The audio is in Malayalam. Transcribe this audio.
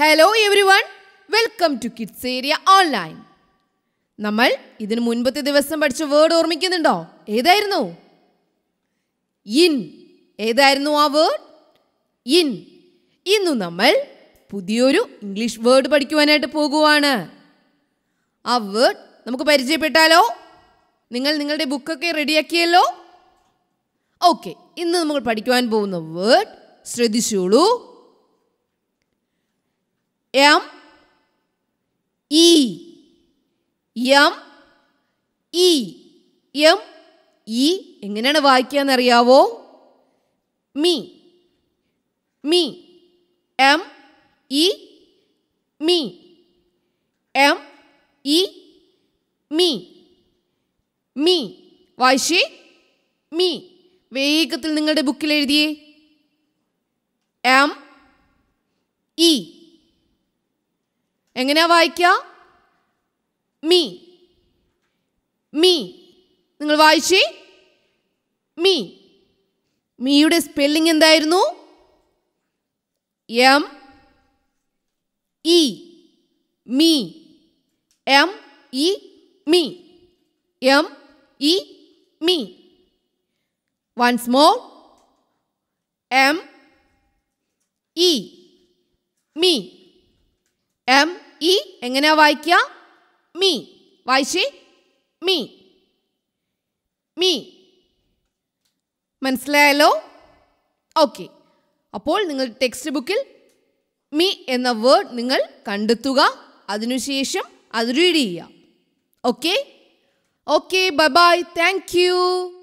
hello everyone welcome to kids area online നമ്മൾ ഇതിനു മുൻപത്തെ ദിവസം പഠിച്ച വേർഡ് ഓർമ്മിക്കുന്നുണ്ടോ ഏതായിരുന്നു ഇൻ ഏതായിരുന്നു ആ വേർഡ് ഇൻ ഇന്നു നമ്മൾ പുതിയൊരു ഇംഗ്ലീഷ് വേർഡ് പഠിക്കുവാനായിട്ട് പോകുവാണ് ആ വേർഡ് നമുക്ക് പരിചയപ്പെട്ടാലോ നിങ്ങൾ നിങ്ങളുടെ ബുക്കൊക്കെ റെഡിയാക്കിയല്ലോ ഓക്കെ ഇന്ന് നമ്മൾ പഠിക്കുവാൻ പോകുന്ന വേർഡ് ശ്രദ്ധിച്ചോളൂ M E M E M E എങ്ങനെയാണ് വായിക്കാന്നറിയാവോ me me M E e, me M E e, me me വായിഷി മീ വേഗത്തിൽ നിങ്ങളുടെ ബുക്കിൽ എഴുതിയേ എം ഇ e, എങ്ങനെയാ വായിക്കുക മീ മീ നിങ്ങൾ വായിച്ചേ മീ മീയുടെ സ്പെല്ലിംഗ് എന്തായിരുന്നു M E me M E me M E me once more M E me M E എങ്ങനെയാ വായിക്കുക മീ വായിച്ചി മീ മീ മനസ്സിലായല്ലോ ഓക്കെ അപ്പോൾ നിങ്ങൾ ടെക്സ്റ്റ് ബുക്കിൽ മീ എന്ന വേർഡ് നിങ്ങൾ കണ്ടെത്തുക അതിനുശേഷം അത് റീഡ് ചെയ്യുക okay okay bye bye thank U